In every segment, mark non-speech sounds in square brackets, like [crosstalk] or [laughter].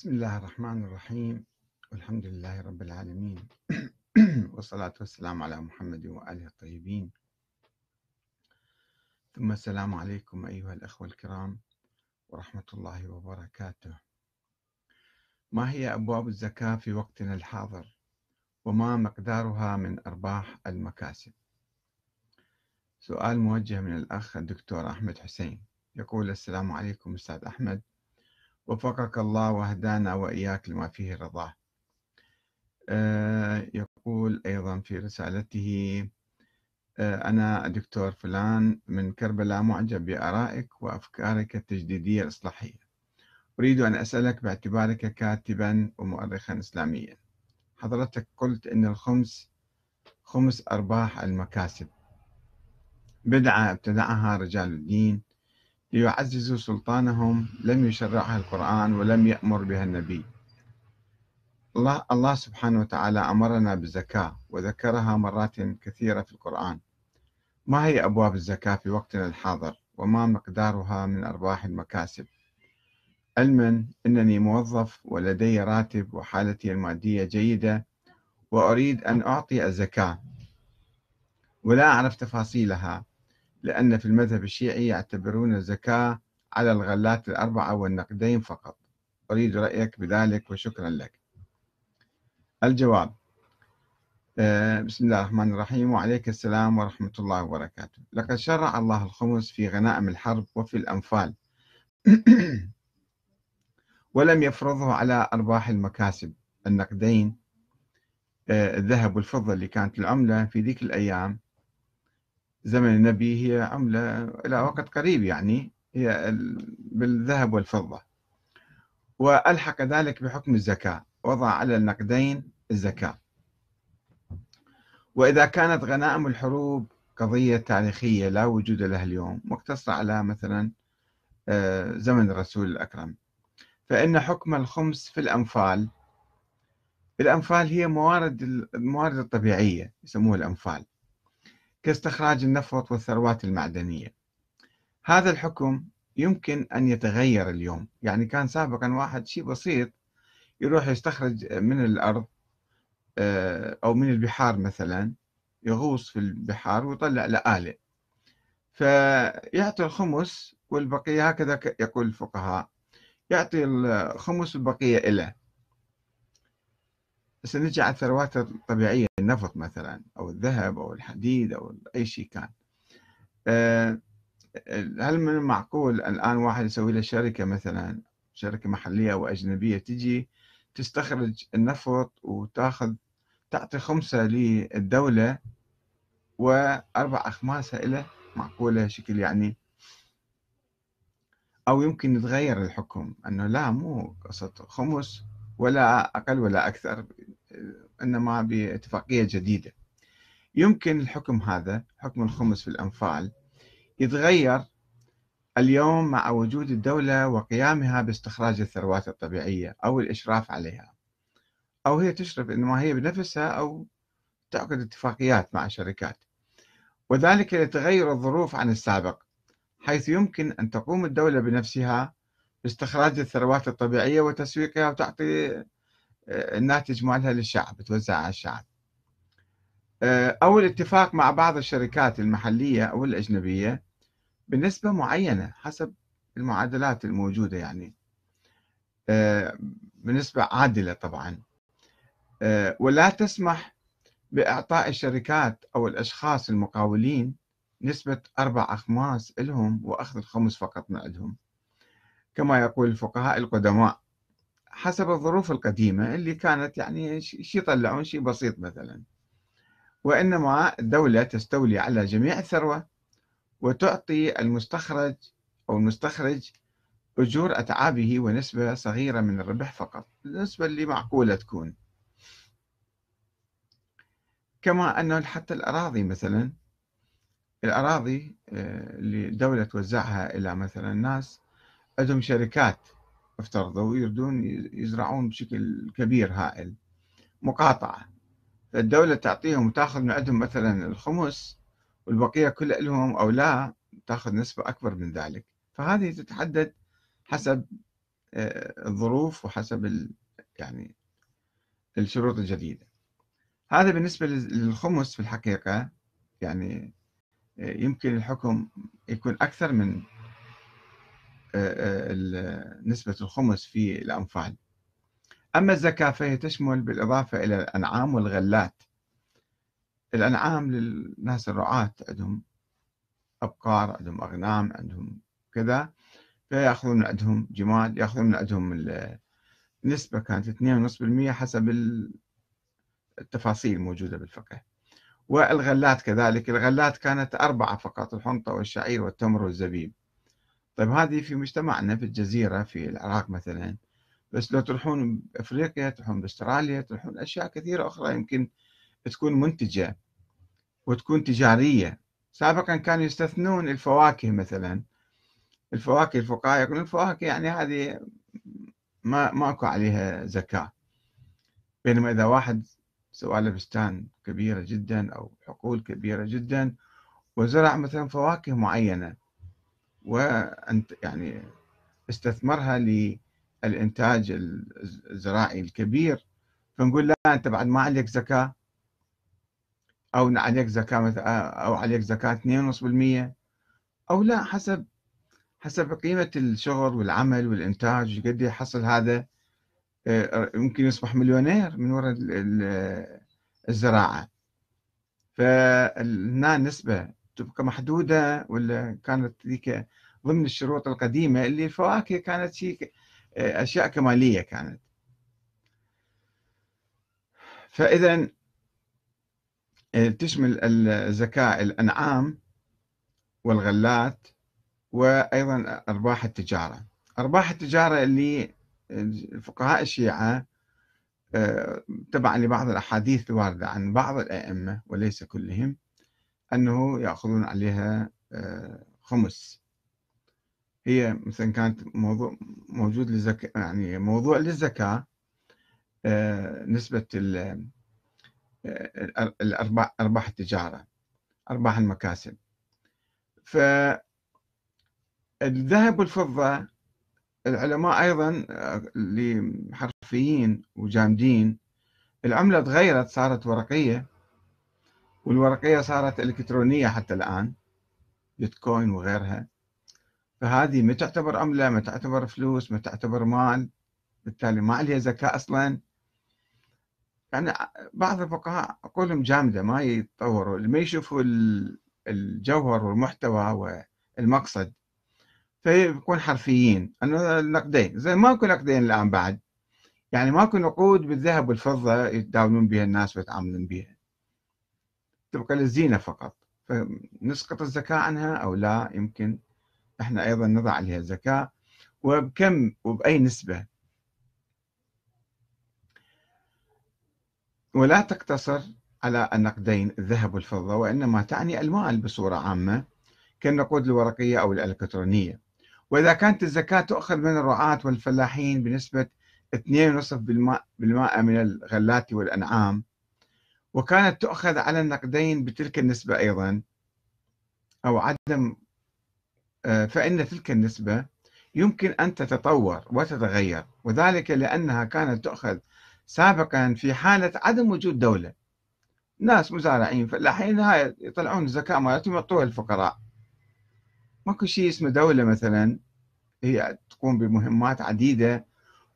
بسم الله الرحمن الرحيم والحمد لله رب العالمين [clears throat] والصلاة والسلام على محمد وآله الطيبين ثم السلام عليكم أيها الأخوة الكرام ورحمة الله وبركاته ما هي أبواب الزكاة في وقتنا الحاضر وما مقدارها من أرباح المكاسب سؤال موجه من الأخ الدكتور أحمد حسين يقول السلام عليكم أستاذ أحمد وفقك الله وهدانا وإياك لما فيه رضاه آه، يقول أيضا في رسالته آه، أنا دكتور فلان من كربلاء معجب بآرائك وأفكارك التجديدية الإصلاحية أريد أن أسألك باعتبارك كاتبا ومؤرخا إسلاميا حضرتك قلت أن الخمس خمس أرباح المكاسب بدعة ابتدعها رجال الدين ليعززوا سلطانهم لم يشرعها القرآن ولم يأمر بها النبي الله, الله سبحانه وتعالى أمرنا بالزكاة وذكرها مرات كثيرة في القرآن ما هي أبواب الزكاة في وقتنا الحاضر وما مقدارها من أرباح المكاسب علما أنني موظف ولدي راتب وحالتي المادية جيدة وأريد أن أعطي الزكاة ولا أعرف تفاصيلها لأن في المذهب الشيعي يعتبرون الزكاة على الغلات الأربعة والنقدين فقط أريد رأيك بذلك وشكرا لك الجواب آه، بسم الله الرحمن الرحيم وعليك السلام ورحمة الله وبركاته لقد شرع الله الخمس في غنائم الحرب وفي الأنفال [clears throat] ولم يفرضه على أرباح المكاسب النقدين آه، الذهب والفضة اللي كانت العملة في ذيك الأيام زمن النبي هي عملة إلى وقت قريب يعني هي بالذهب والفضة وألحق ذلك بحكم الزكاة وضع على النقدين الزكاة وإذا كانت غنائم الحروب قضية تاريخية لا وجود لها اليوم مقتصرة على مثلا آه، زمن الرسول الأكرم فإن حكم الخمس في الأنفال الأنفال هي موارد الموارد الطبيعية يسموها الأنفال كاستخراج النفط والثروات المعدنية هذا الحكم يمكن أن يتغير اليوم يعني كان سابقا واحد شيء بسيط يروح يستخرج من الأرض آه، أو من البحار مثلا يغوص في البحار ويطلع لآلئ فيعطي الخمس والبقية هكذا يقول الفقهاء يعطي الخمس والبقية إله نجي على الثروات الطبيعية النفط مثلا أو الذهب أو الحديد أو أي شيء كان آه، آه، هل من المعقول الآن واحد يسوي له شركة مثلا شركة محلية أو أجنبية تجي تستخرج النفط وتاخذ تعطي خمسة للدولة وأربع أخماسها إلى معقولة شكل يعني أو يمكن يتغير الحكم أنه لا مو قصة خمس ولا أقل ولا أكثر إنما باتفاقية جديدة يمكن الحكم هذا حكم الخمس في الأنفال يتغير اليوم مع وجود الدولة وقيامها باستخراج الثروات الطبيعية أو الإشراف عليها أو هي تشرف إنما هي بنفسها أو تعقد اتفاقيات مع شركات وذلك لتغير الظروف عن السابق حيث يمكن أن تقوم الدولة بنفسها باستخراج الثروات الطبيعية وتسويقها وتعطي آه، الناتج مالها للشعب توزع على الشعب آه، أو الاتفاق مع بعض الشركات المحلية أو الأجنبية بنسبة معينة حسب المعادلات الموجودة يعني آه، بنسبة عادلة طبعا ولا تسمح بإعطاء الشركات أو الأشخاص المقاولين نسبة أربع أخماس لهم وأخذ الخمس فقط من عندهم كما يقول الفقهاء القدماء حسب الظروف القديمة اللي كانت يعني شي يطلعون شيء بسيط مثلا وإنما الدولة تستولي على جميع الثروة وتعطي المستخرج أو المستخرج أجور أتعابه ونسبة صغيرة من الربح فقط النسبة اللي معقولة تكون كما أنه حتى الأراضي مثلا الأراضي آه، اللي الدولة توزعها إلى مثلا الناس عندهم شركات افترضوا يريدون يزرعون بشكل كبير هائل مقاطعة فالدولة تعطيهم وتاخذ من عندهم مثلا الخمس والبقية كلها لهم أو لا تاخذ نسبة أكبر من ذلك فهذه تتحدد حسب آه، الظروف وحسب يعني الشروط الجديدة هذا بالنسبة للخمس في الحقيقة يعني آه، يمكن الحكم يكون أكثر من آه، آه، نسبة الخمس في الأنفال أما الزكاة فهي تشمل بالإضافة إلى الأنعام والغلات الأنعام للناس الرعاة عندهم أبقار عندهم أغنام عندهم كذا فيأخذون من عندهم جمال يأخذون من عندهم النسبة كانت 2.5% حسب التفاصيل الموجودة بالفقه والغلات كذلك الغلات كانت أربعة فقط الحنطة والشعير والتمر والزبيب طيب هذه في مجتمعنا في الجزيرة في العراق مثلا بس لو تروحون بأفريقيا تروحون بأستراليا تروحون أشياء كثيرة أخرى يمكن تكون منتجة وتكون تجارية سابقا كانوا يستثنون الفواكه مثلا الفواكه الفقهاء يقولون الفواكه يعني هذه ما ماكو عليها زكاة بينما إذا واحد سواء بستان كبيرة جدا أو حقول كبيرة جدا وزرع مثلا فواكه معينة وأنت يعني استثمرها للإنتاج الزراعي الكبير فنقول لا أنت بعد ما عليك زكاة أو عليك زكاة أو عليك زكاة 2.5% أو لا حسب حسب قيمة الشغل والعمل والإنتاج قد يحصل هذا يمكن آه، يصبح مليونير من وراء الزراعة فهنا نسبة تبقى محدوده ولا كانت ذيك ضمن الشروط القديمه اللي الفواكه كانت شيء آه، اشياء كماليه كانت فاذا آه، تشمل الزكاه الانعام والغلات وايضا ارباح التجاره ارباح التجاره اللي الفقهاء الشيعه آه، تبعا لبعض الاحاديث الوارده عن بعض الائمه وليس كلهم أنه يأخذون عليها آه، خمس هي مثلا كانت موضوع موجود للزكاة يعني موضوع للزكاة آه، نسبة آه، الأرباح أرباح التجارة أرباح المكاسب فالذهب والفضة العلماء أيضا اللي حرفيين وجامدين العملة تغيرت صارت ورقية والورقية صارت إلكترونية حتى الآن بيتكوين وغيرها فهذه ما تعتبر عملة ما تعتبر فلوس ما تعتبر مال بالتالي ما عليها زكاة أصلا يعني بعض الفقهاء عقولهم جامدة ما يتطوروا ما يشوفوا الجوهر والمحتوى والمقصد فيكون حرفيين انه النقدين زين ماكو نقدين الان بعد يعني ماكو نقود بالذهب والفضه يتداولون بها الناس ويتعاملون بها تبقى للزينة فقط فنسقط الزكاة عنها أو لا يمكن احنا أيضا نضع عليها الزكاة وبكم وبأي نسبة ولا تقتصر على النقدين الذهب والفضة وإنما تعني المال بصورة عامة كالنقود الورقية أو الإلكترونية وإذا كانت الزكاة تؤخذ من الرعاة والفلاحين بنسبة 2.5% من الغلات والأنعام وكانت تؤخذ على النقدين بتلك النسبة أيضا أو عدم آه، فإن تلك النسبة يمكن أن تتطور وتتغير وذلك لأنها كانت تؤخذ سابقا في حالة عدم وجود دولة ناس مزارعين فلاحين هاي يطلعون الزكاة مالتهم يعطوها الفقراء ماكو شيء اسمه دولة مثلا هي تقوم بمهمات عديدة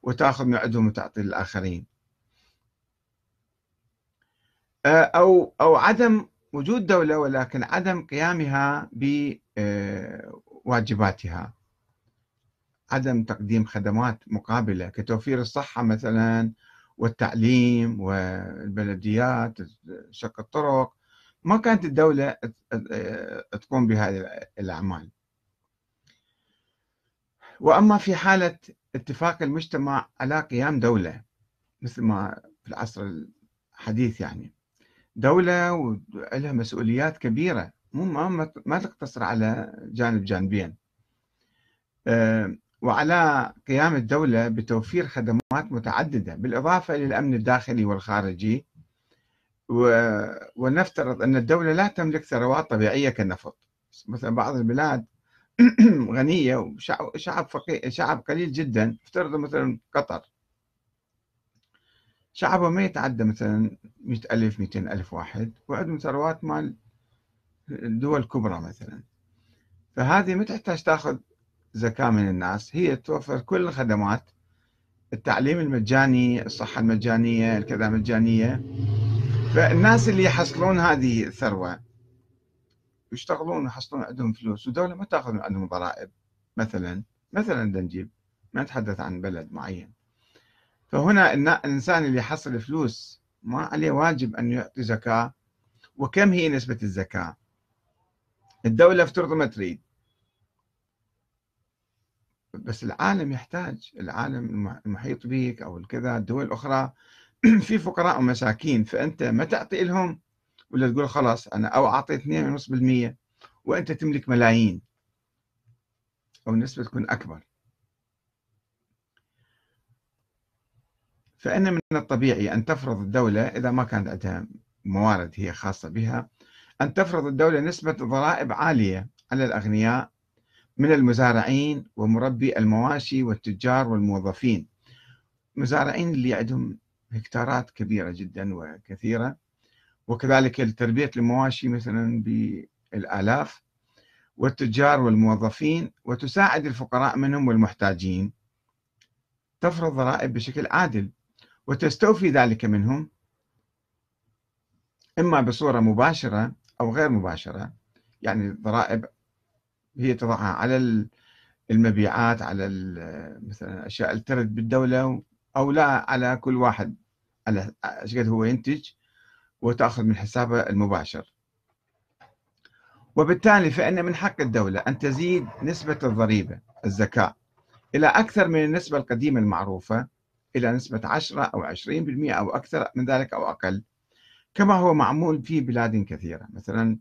وتاخذ من عندهم وتعطي للآخرين آه، أو أو عدم وجود دولة ولكن عدم قيامها بواجباتها آه، عدم تقديم خدمات مقابلة كتوفير الصحة مثلا والتعليم والبلديات شق الطرق ما كانت الدولة آه، تقوم بهذه الأعمال وأما في حالة اتفاق المجتمع على قيام دولة مثل ما في العصر الحديث يعني دولة ولها مسؤوليات كبيرة مو ما, ما تقتصر على جانب جانبين آه، وعلى قيام الدولة بتوفير خدمات متعددة بالإضافة إلى الأمن الداخلي والخارجي ونفترض أن الدولة لا تملك ثروات طبيعية كالنفط مثلا بعض البلاد [clears throat] غنية وشعب فقير شعب قليل جدا افترض مثلا قطر شعبه ما يتعدى مثلا 100 ألف 200 ألف واحد وعندهم ثروات مال الدول الكبرى مثلا فهذه ما تحتاج تاخذ زكاة من الناس هي توفر كل الخدمات التعليم المجاني الصحة المجانية الكذا مجانية فالناس اللي يحصلون هذه الثروة ويشتغلون ويحصلون عندهم فلوس ودولة ما تاخذ من عندهم ضرائب مثلا مثلا نجيب ما نتحدث عن بلد معين فهنا الإنسان اللي حصل فلوس ما عليه واجب أن يعطي زكاة وكم هي نسبة الزكاة الدولة افترض ما تريد بس العالم يحتاج العالم المحيط بك أو الكذا الدول الأخرى [clears throat] في فقراء ومساكين فأنت ما تعطي لهم ولا تقول خلاص أنا أو أعطي 2.5% وأنت تملك ملايين أو النسبة تكون أكبر فإن من الطبيعي أن تفرض الدولة إذا ما كانت عندها موارد هي خاصة بها أن تفرض الدولة نسبة ضرائب عالية على الأغنياء من المزارعين ومربي المواشي والتجار والموظفين مزارعين اللي عندهم هكتارات كبيرة جدا وكثيرة وكذلك التربية المواشي مثلا بالآلاف والتجار والموظفين وتساعد الفقراء منهم والمحتاجين تفرض ضرائب بشكل عادل وتستوفي ذلك منهم إما بصورة مباشرة أو غير مباشرة يعني الضرائب هي تضعها على المبيعات على مثلا الأشياء اللي ترد بالدولة أو لا على كل واحد على ايش قد هو ينتج وتأخذ من حسابه المباشر وبالتالي فإن من حق الدولة أن تزيد نسبة الضريبة الزكاة إلى أكثر من النسبة القديمة المعروفة إلى نسبة 10 أو 20% أو أكثر من ذلك أو أقل كما هو معمول في بلاد كثيرة مثلا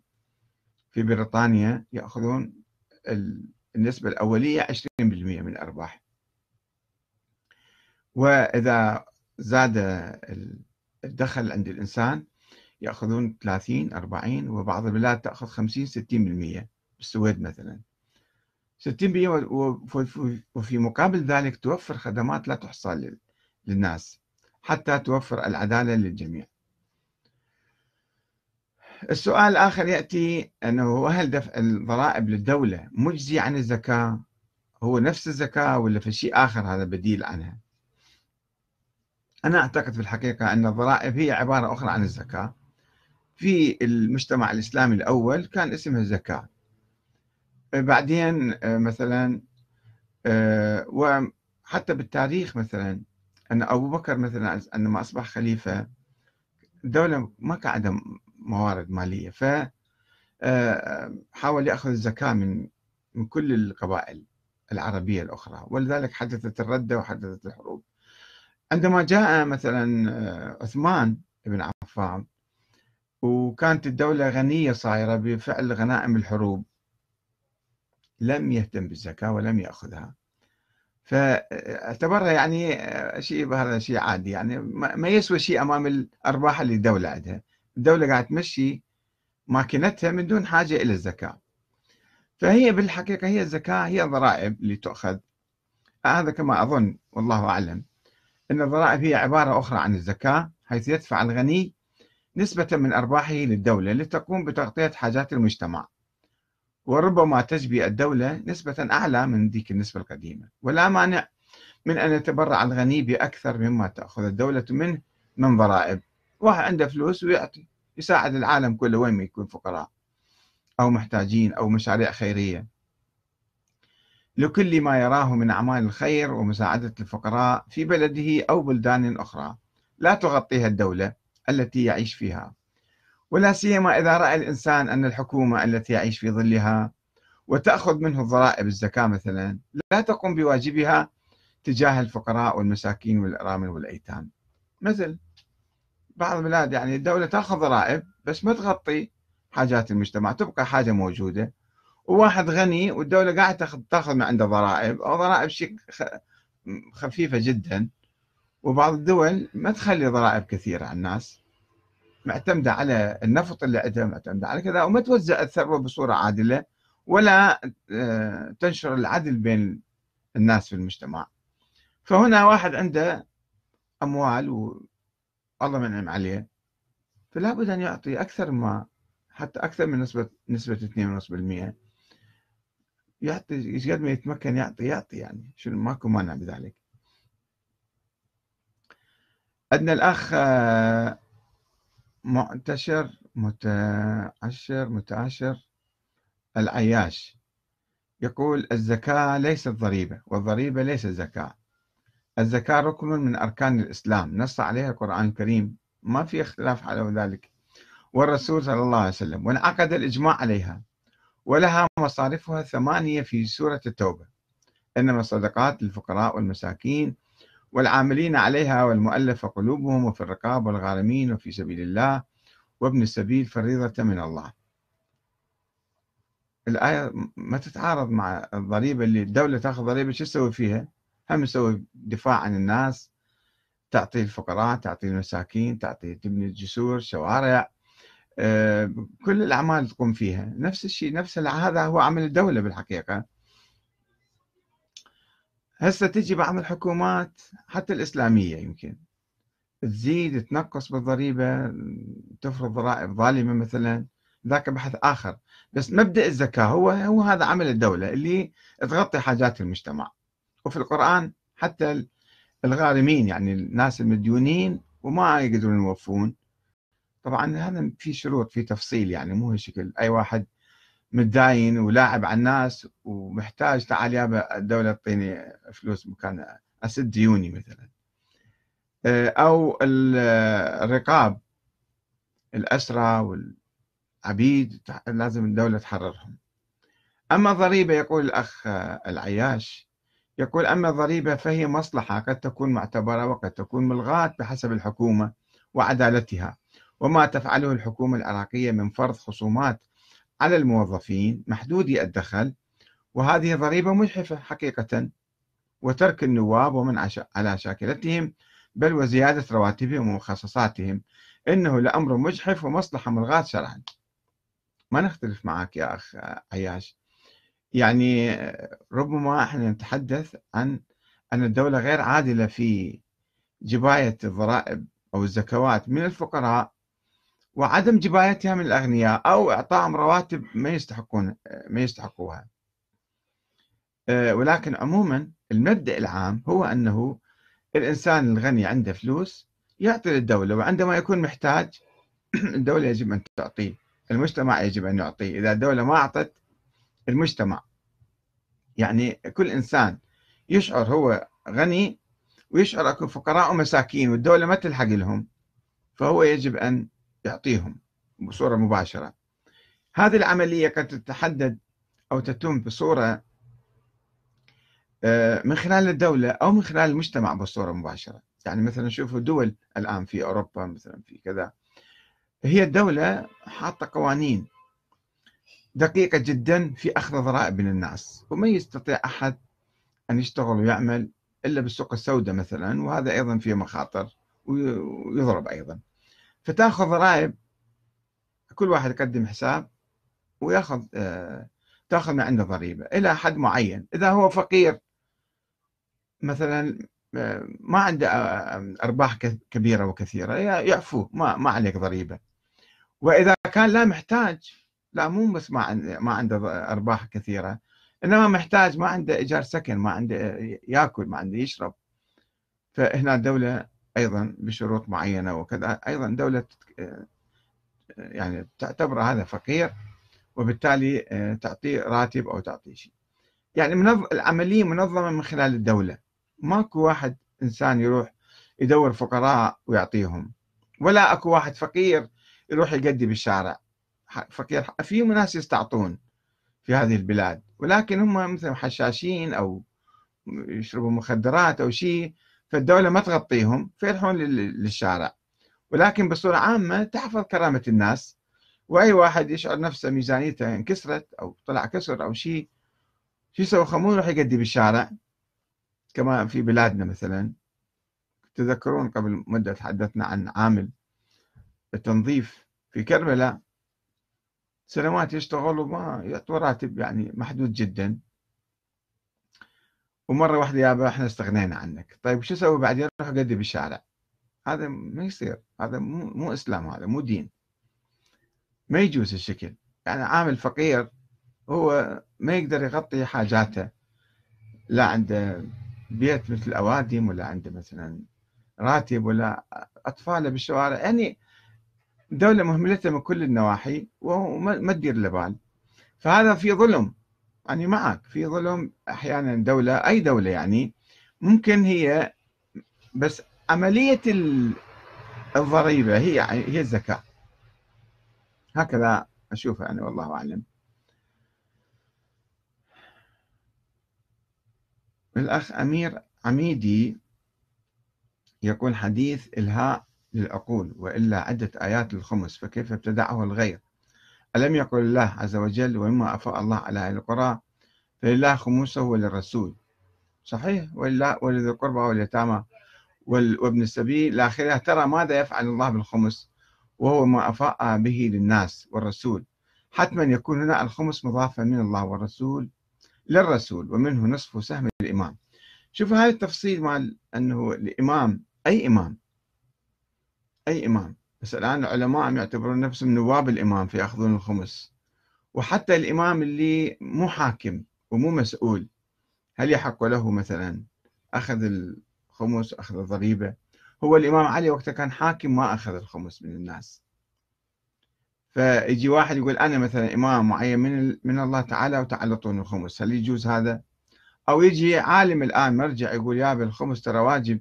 في بريطانيا يأخذون النسبة الأولية 20% من الأرباح وإذا زاد الدخل عند الإنسان يأخذون 30 40 وبعض البلاد تأخذ 50 60% بالسويد مثلا 60% وفي مقابل ذلك توفر خدمات لا تحصى للناس حتى توفر العدالة للجميع السؤال الآخر يأتي أنه هل دفع الضرائب للدولة مجزي عن الزكاة هو نفس الزكاة ولا في شيء آخر هذا بديل عنها أنا أعتقد في الحقيقة أن الضرائب هي عبارة أخرى عن الزكاة في المجتمع الإسلامي الأول كان اسمها الزكاة بعدين آه، مثلا آه، وحتى بالتاريخ مثلا أن أبو بكر مثلا عندما أصبح خليفة الدولة ما كان عندها موارد مالية ف آه، حاول يأخذ الزكاة من من كل القبائل العربية الأخرى ولذلك حدثت الردة وحدثت الحروب عندما جاء مثلا آه، عثمان بن عفان وكانت الدولة غنية صايرة بفعل غنائم الحروب لم يهتم بالزكاة ولم يأخذها فاعتبرها يعني آه، شيء بهذا شيء عادي يعني ما يسوى شيء امام الارباح اللي الدوله عندها الدوله قاعده تمشي ماكينتها من دون حاجه الى الزكاه فهي بالحقيقه هي الزكاه هي الضرائب اللي تؤخذ هذا كما اظن والله اعلم ان الضرائب هي عباره اخرى عن الزكاه حيث يدفع الغني نسبه من ارباحه للدوله لتقوم بتغطيه حاجات المجتمع وربما تجبي الدولة نسبة أعلى من ذيك النسبة القديمة ولا مانع من أن يتبرع الغني بأكثر مما تأخذ الدولة منه من ضرائب واحد عنده فلوس ويعطي يساعد العالم كله وين ما يكون فقراء أو محتاجين أو مشاريع خيرية لكل ما يراه من أعمال الخير ومساعدة الفقراء في بلده أو بلدان أخرى لا تغطيها الدولة التي يعيش فيها ولا سيما إذا رأى الإنسان أن الحكومة التي يعيش في ظلها وتأخذ منه الضرائب الزكاة مثلا لا تقوم بواجبها تجاه الفقراء والمساكين والأرامل والأيتام مثل بعض البلاد يعني الدولة تأخذ ضرائب بس ما تغطي حاجات المجتمع تبقى حاجة موجودة وواحد غني والدولة قاعدة تاخذ تاخذ من عنده ضرائب أو ضرائب شيء خفيفة جدا وبعض الدول ما تخلي ضرائب كثيرة على الناس معتمدة على النفط اللي عندها معتمدة على كذا وما توزع الثروة بصورة عادلة ولا آه، تنشر العدل بين الناس في المجتمع فهنا واحد عنده أموال والله منعم عليه فلا بد أن يعطي أكثر ما حتى أكثر من نسبة نسبة 2.5% يعطي قد ما يتمكن يعطي يعطي يعني شنو ماكو مانع بذلك عندنا الأخ آه، معتشر متعشر متعشر العياش يقول الزكاة ليست ضريبة والضريبة ليست زكاة الزكاة ركن من أركان الإسلام نص عليها القرآن الكريم ما في اختلاف على ذلك والرسول صلى الله عليه وسلم وانعقد الإجماع عليها ولها مصارفها ثمانية في سورة التوبة إنما الصدقات للفقراء والمساكين والعاملين عليها والمؤلف قلوبهم وفي الرقاب والغارمين وفي سبيل الله وابن السبيل فريضة من الله الآية ما تتعارض مع الضريبة اللي الدولة تاخذ ضريبة شو تسوي فيها هم تسوي دفاع عن الناس تعطي الفقراء تعطي المساكين تعطي تبني الجسور شوارع آه، كل الأعمال تقوم فيها نفس الشيء نفس هذا هو عمل الدولة بالحقيقة هسه تجي بعض الحكومات حتى الإسلامية يمكن تزيد تنقص بالضريبة تفرض ضرائب ظالمة مثلا ذاك بحث آخر بس مبدأ الزكاة هو هو هذا عمل الدولة اللي تغطي حاجات المجتمع وفي القرآن حتى الغارمين يعني الناس المديونين وما يقدرون يوفون طبعا هذا في شروط في تفصيل يعني مو شكل أي واحد متداين ولاعب على الناس ومحتاج تعال يابا الدولة تعطيني فلوس مكان أسد ديوني مثلا آه، أو الرقاب الأسرى والعبيد لازم الدولة تحررهم أما الضريبة يقول الأخ آه، العياش يقول أما الضريبة فهي مصلحة قد تكون معتبرة وقد تكون ملغاة بحسب الحكومة وعدالتها وما تفعله الحكومة العراقية من فرض خصومات على الموظفين محدودي الدخل وهذه ضريبة مجحفة حقيقة وترك النواب ومن على شاكلتهم بل وزيادة رواتبهم ومخصصاتهم إنه لأمر مجحف ومصلحة ملغاة شرعا ما نختلف معك يا أخ عياش يعني ربما احنا نتحدث عن أن الدولة غير عادلة في جباية الضرائب أو الزكوات من الفقراء وعدم جبايتها من الأغنياء أو إعطائهم رواتب ما يستحقون ما يستحقوها آه، ولكن عموما المبدأ العام هو أنه الإنسان الغني عنده فلوس يعطي للدولة وعندما يكون محتاج [clears throat] الدولة يجب أن تعطيه المجتمع يجب أن يعطيه إذا الدولة ما أعطت المجتمع يعني كل إنسان يشعر هو غني ويشعر أكو فقراء ومساكين والدولة ما تلحق لهم فهو يجب أن يعطيهم بصورة مباشرة هذه العملية قد تتحدد أو تتم بصورة آه، من خلال الدولة أو من خلال المجتمع بصورة مباشرة يعني مثلا شوفوا دول الآن في أوروبا مثلا في كذا هي الدولة حاطة قوانين دقيقة جدا في أخذ ضرائب من الناس وما يستطيع أحد أن يشتغل ويعمل إلا بالسوق السوداء مثلا وهذا أيضا فيه مخاطر ويضرب أيضا فتاخذ ضرائب كل واحد يقدم حساب وياخذ آه، تاخذ من عنده ضريبه الى حد معين اذا هو فقير مثلا آه، ما عنده آه، ارباح كبيره وكثيره يعفو ما ما عليك ضريبه واذا كان لا محتاج لا مو بس ما ما عنده ارباح كثيره انما محتاج ما عنده ايجار سكن ما عنده ياكل ما عنده يشرب فهنا الدوله أيضا بشروط معينة وكذا أيضا دولة آه، يعني تعتبر هذا فقير وبالتالي آه، تعطيه راتب أو تعطيه شيء يعني العملية منظمة من خلال الدولة ماكو واحد إنسان يروح يدور فقراء ويعطيهم ولا أكو واحد فقير يروح يقدي بالشارع فقير في ناس يستعطون في هذه البلاد ولكن هم مثل حشاشين أو يشربوا مخدرات أو شيء فالدولة ما تغطيهم فيروحون للشارع ولكن بصورة عامة تحفظ كرامة الناس وأي واحد يشعر نفسه ميزانيته انكسرت أو طلع كسر أو شيء شو يسوي خمون يروح يقدي بالشارع كما في بلادنا مثلا تذكرون قبل مدة تحدثنا عن عامل التنظيف في كربلاء سنوات يشتغل وما يعطوا راتب يعني محدود جدا ومره واحده يابا احنا استغنينا عنك طيب شو اسوي بعدين اروح اقدم بالشارع هذا ما يصير هذا مو مو اسلام هذا مو دين ما يجوز الشكل يعني عامل فقير هو ما يقدر يغطي حاجاته لا عنده بيت مثل اوادم ولا عنده مثلا راتب ولا اطفاله بالشوارع يعني دولة مهملته من كل النواحي وما تدير له بال فهذا في ظلم يعني معك في ظلم احيانا دوله اي دوله يعني ممكن هي بس عمليه الضريبه هي هي الزكاه هكذا اشوفها انا يعني، والله اعلم الاخ امير عميدي يقول حديث الهاء للعقول والا عده ايات الخمس فكيف ابتدعه الغير ألم يقل الله عز وجل ومما أفاء الله على أهل القرى فلله خمسه وللرسول صحيح ولله ولذي القربى واليتامى وابن السبيل الآخرة ترى ماذا يفعل الله بالخمس وهو ما أفاء به للناس والرسول حتما يكون هنا الخمس مضافا من الله والرسول للرسول ومنه نصف سهم الإمام شوف هذا التفصيل مع أنه الإمام أي إمام أي إمام بس الآن العلماء عم يعتبرون نفسهم نواب الإمام فيأخذون الخمس وحتى الإمام اللي مو حاكم ومو مسؤول هل يحق له مثلا أخذ الخمس أخذ الضريبة هو الإمام علي وقتها كان حاكم ما أخذ الخمس من الناس فيجي واحد يقول أنا مثلا إمام معين من, من الله تعالى وتعلطون الخمس هل يجوز هذا أو يجي عالم الآن مرجع يقول يا بالخمس ترى واجب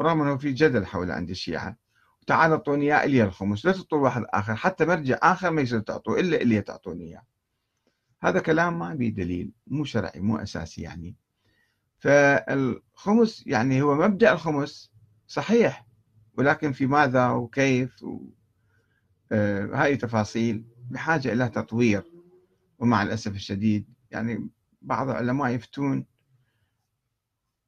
رغم أنه في جدل حول عند الشيعة تعال اعطوني اياه الي الخمس لا تطلب واحد اخر حتى مرجع اخر ما يصير تعطوه الا الي تعطوني اياه هذا كلام ما به دليل مو شرعي مو اساسي يعني فالخمس يعني هو مبدا الخمس صحيح ولكن في ماذا وكيف و... آه هاي تفاصيل بحاجه الى تطوير ومع الاسف الشديد يعني بعض العلماء يفتون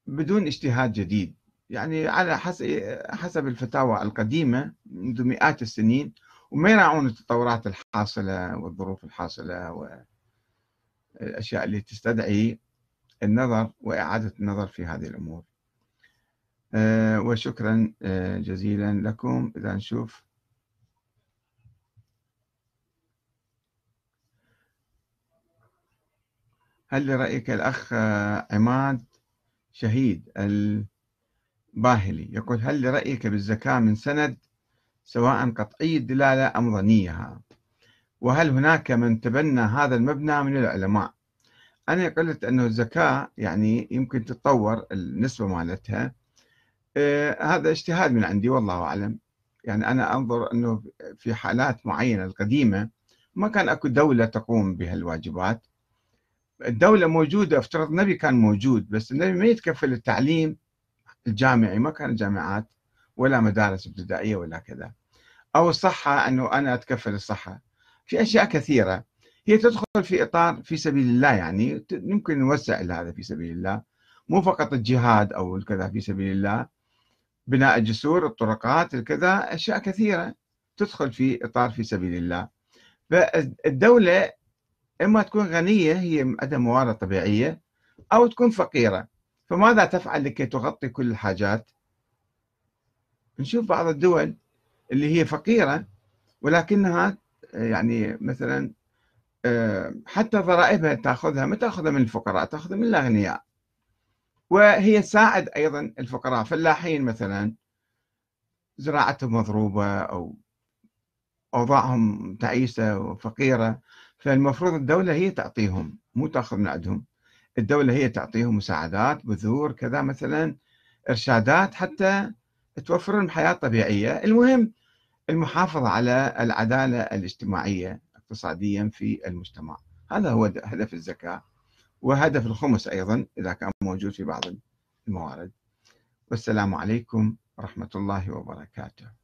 بدون اجتهاد جديد يعني على حسب الفتاوى القديمة منذ مئات السنين وما يراعون التطورات الحاصلة والظروف الحاصلة والأشياء اللي تستدعي النظر وإعادة النظر في هذه الأمور آه، وشكرا آه، جزيلا لكم إذا نشوف هل لرأيك الأخ عماد شهيد ال باهلي يقول هل لرأيك بالزكاة من سند سواء قطعي الدلالة أم ظنيها وهل هناك من تبنى هذا المبنى من العلماء أنا قلت أنه الزكاة يعني يمكن تتطور النسبة مالتها آه هذا اجتهاد من عندي والله أعلم يعني أنا أنظر أنه في حالات معينة القديمة ما كان أكو دولة تقوم بهالواجبات الدولة موجودة افترض النبي كان موجود بس النبي ما يتكفل التعليم الجامعي ما كانت جامعات ولا مدارس ابتدائية ولا كذا أو الصحة أنه أنا أتكفل الصحة في أشياء كثيرة هي تدخل في إطار في سبيل الله يعني يمكن نوسع إلى هذا في سبيل الله مو فقط الجهاد أو الكذا في سبيل الله بناء الجسور الطرقات الكذا أشياء كثيرة تدخل في إطار في سبيل الله فالدولة إما تكون غنية هي عندها موارد طبيعية أو تكون فقيرة فماذا تفعل لكي تغطي كل الحاجات نشوف بعض الدول اللي هي فقيرة ولكنها يعني مثلا آه، حتى ضرائبها تاخذها ما تاخذها من الفقراء تاخذها من الاغنياء وهي تساعد ايضا الفقراء فلاحين مثلا زراعتهم مضروبه او اوضاعهم تعيسه وفقيره فالمفروض الدوله هي تعطيهم مو تاخذ من عندهم الدولة هي تعطيهم مساعدات بذور كذا مثلا إرشادات حتى توفر لهم حياة طبيعية المهم المحافظة على العدالة الاجتماعية اقتصاديا في المجتمع هذا هو هدف الزكاة وهدف الخمس أيضا إذا كان موجود في بعض الموارد والسلام عليكم ورحمة الله وبركاته